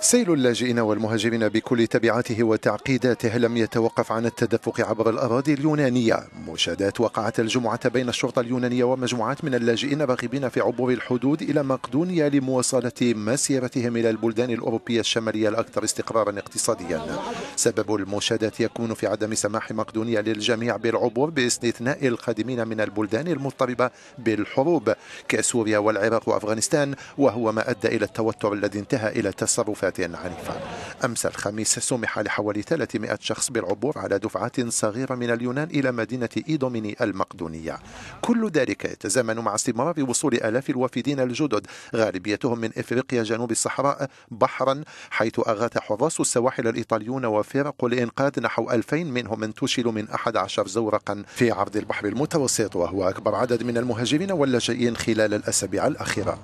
سيل اللاجئين والمهاجرين بكل تبعاته وتعقيداته لم يتوقف عن التدفق عبر الأراضي اليونانية مشادات وقعت الجمعة بين الشرطة اليونانية ومجموعات من اللاجئين الراغبين في عبور الحدود إلى مقدونيا لمواصلة مسيرتهم إلى البلدان الأوروبية الشمالية الأكثر استقرارا اقتصاديا سبب المشادات يكون في عدم سماح مقدونيا للجميع بالعبور باستثناء القادمين من البلدان المضطربة بالحروب كسوريا والعراق وأفغانستان وهو ما أدى إلى التوتر الذي انتهى إلى تصرف مسافة عنيفة أمس الخميس سمح لحوالي 300 شخص بالعبور على دفعات صغيرة من اليونان إلى مدينة إيدوميني المقدونية كل ذلك يتزامن مع استمرار وصول آلاف الوافدين الجدد غالبيتهم من إفريقيا جنوب الصحراء بحرا حيث أغاث حراس السواحل الإيطاليون وفرق الإنقاذ نحو 2000 منهم انتشلوا من 11 زورقا في عرض البحر المتوسط وهو أكبر عدد من المهاجرين واللاجئين خلال الأسابيع الأخيرة